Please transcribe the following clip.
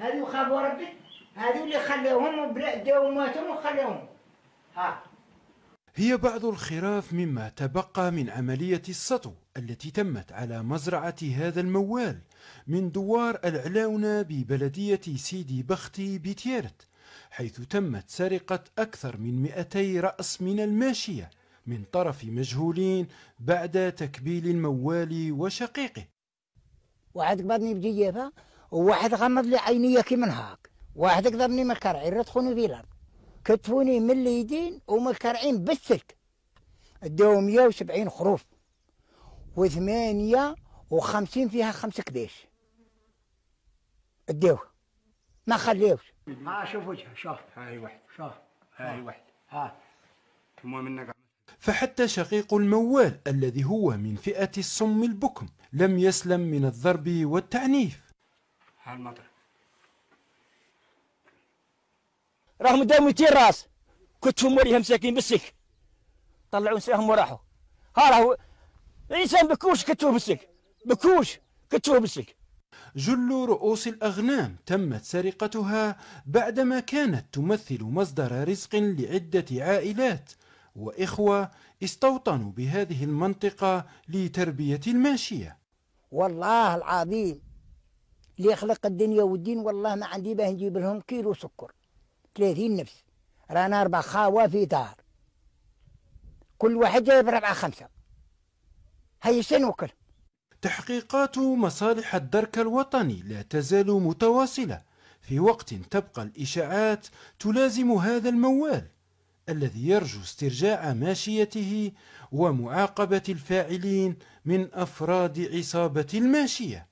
هذو خافوا ربي هذو اللي خلوهم داو ماتهم وخلوهم ها هي بعض الخراف مما تبقى من عملية السطو التي تمت على مزرعة هذا الموال من دوار العلاونة ببلدية سيدي بختي بتيرت حيث تمت سرقة أكثر من 200 رأس من الماشية من طرف مجهولين بعد تكبيل الموال وشقيقه وعد بعدني بجيبها وواحد غمض لي عينيا كي من هاك واحد قدرني من الكرعين ردخوني في الارض كتفوني من اليدين ومن الكرعين بالسلك داو 170 خروف وثمانية وخمسين فيها خمس كباش اديوه ما خليوش ها شوف وجهه شوف هاي واحد شوف هاي واحد ها المهم انك فحتى شقيق الموال الذي هو من فئة الصم البكم لم يسلم من الضرب والتعنيف هالمطر راهم داو 200 راس كتفهم وليها مساكين بالسك طلعوا نساهم وراحوا ها راهو الانسان بكوش كتفه بالسك بكوش كتفه بالسك جل رؤوس الأغنام تمت سرقتها بعدما كانت تمثل مصدر رزق لعدة عائلات وإخوة استوطنوا بهذه المنطقة لتربية الماشية والله العظيم اللي خلق الدنيا والدين والله ما عندي باه نجيب لهم كيلو سكر ثلاثين نفس رانا أربع خاوة في دار كل واحد جايب ربعة خمسة هاي كل تحقيقات مصالح الدرك الوطني لا تزال متواصلة في وقت تبقى الإشاعات تلازم هذا الموال الذي يرجو استرجاع ماشيته ومعاقبة الفاعلين من أفراد عصابة الماشية